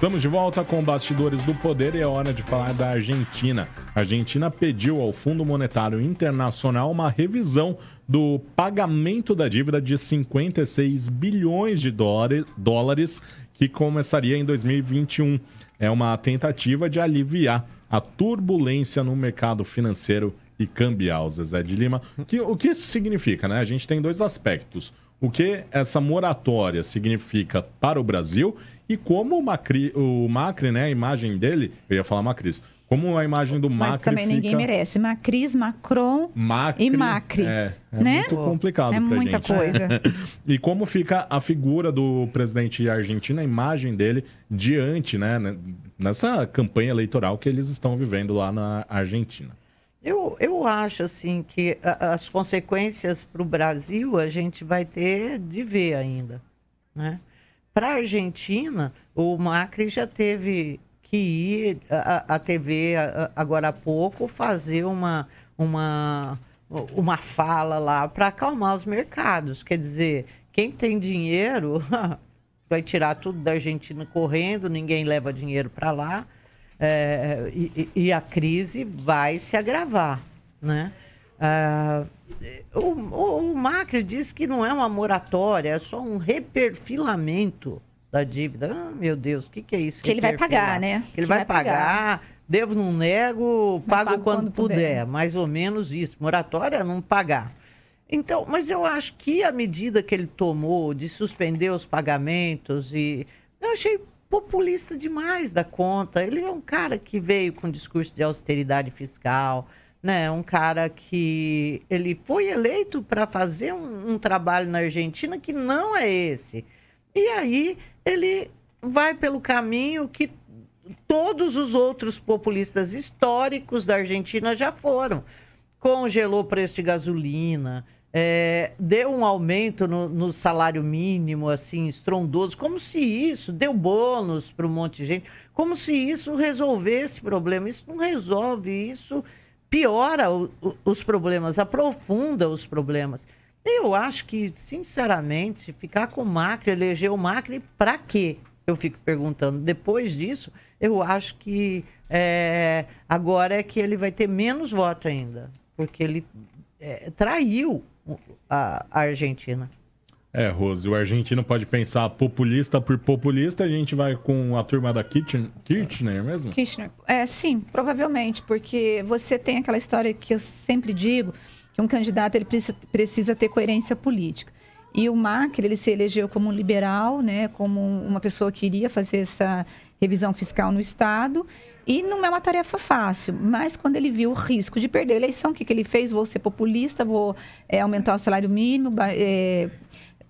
Estamos de volta com Bastidores do Poder e é hora de falar da Argentina. A Argentina pediu ao Fundo Monetário Internacional uma revisão do pagamento da dívida de 56 bilhões de dólares que começaria em 2021. É uma tentativa de aliviar a turbulência no mercado financeiro e cambial, Zezé de Lima. Que, o que isso significa, né? A gente tem dois aspectos o que essa moratória significa para o Brasil e como o Macri, o Macri né, a imagem dele, eu ia falar Macris, como a imagem do Macri. Mas também fica... ninguém merece. Macris, Macron Macri, e Macri. É, é né? muito complicado. É muita gente. coisa. e como fica a figura do presidente argentino, a imagem dele diante, né? Nessa campanha eleitoral que eles estão vivendo lá na Argentina. Eu, eu acho assim que as consequências para o Brasil a gente vai ter de ver ainda. Né? Para a Argentina, o Macri já teve que ir à TV a, agora há pouco fazer uma, uma, uma fala lá para acalmar os mercados. Quer dizer, quem tem dinheiro vai tirar tudo da Argentina correndo, ninguém leva dinheiro para lá é, e, e, a crise vai se agravar, né? Ah, o, o, Macri diz que não é uma moratória, é só um reperfilamento da dívida. Ah, meu Deus, o que, que é isso? Que ele vai pagar, né? Que ele que vai, vai, pagar. pagar. Devo, não nego, pago, pago, quando, quando puder. puder. Mais ou menos isso. Moratória, não pagar. Então, mas eu acho que a medida que ele tomou de suspender os pagamentos e eu achei populista demais da conta. Ele é um cara que veio com discurso de austeridade fiscal, né? Um cara que ele foi eleito para fazer um, um, trabalho na Argentina que não é esse. E aí ele vai pelo caminho que todos os outros populistas históricos da Argentina já foram. Congelou o preço de gasolina, é, deu um aumento no, no, salário mínimo, assim, estrondoso, como se isso deu bônus para um monte de gente, como se isso resolvesse problema. Isso não resolve, isso piora o, o, os problemas, aprofunda os problemas. Eu acho que, sinceramente, ficar com o Macri, eleger o Macri, para quê? Eu fico perguntando. Depois disso, eu acho que é, agora é que ele vai ter menos voto ainda, porque ele é, traiu a, Argentina. É, Rose, o argentino pode pensar populista por populista, a gente vai com a turma da Kitchen, Kirchner mesmo? Kirchner, é, sim, provavelmente, porque você tem aquela história que eu sempre digo, que um candidato ele precisa, precisa ter coerência política. E o Macri, ele se elegeu como liberal, né, como uma pessoa que iria fazer essa revisão fiscal no Estado. E não é uma tarefa fácil, mas quando ele viu o risco de perder a eleição, o que, que ele fez? Vou ser populista, vou é, aumentar o salário mínimo, é,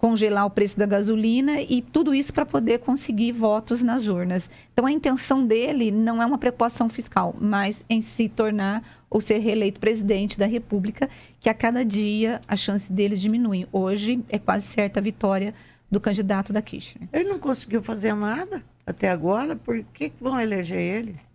congelar o preço da gasolina e tudo isso para poder conseguir votos nas urnas. Então a intenção dele não é uma preocupação fiscal, mas em se tornar ou ser reeleito presidente da República, que a cada dia a chance dele diminui. Hoje é quase certa a vitória do candidato da Kirchner. Ele não conseguiu fazer nada até agora, por que vão eleger ele?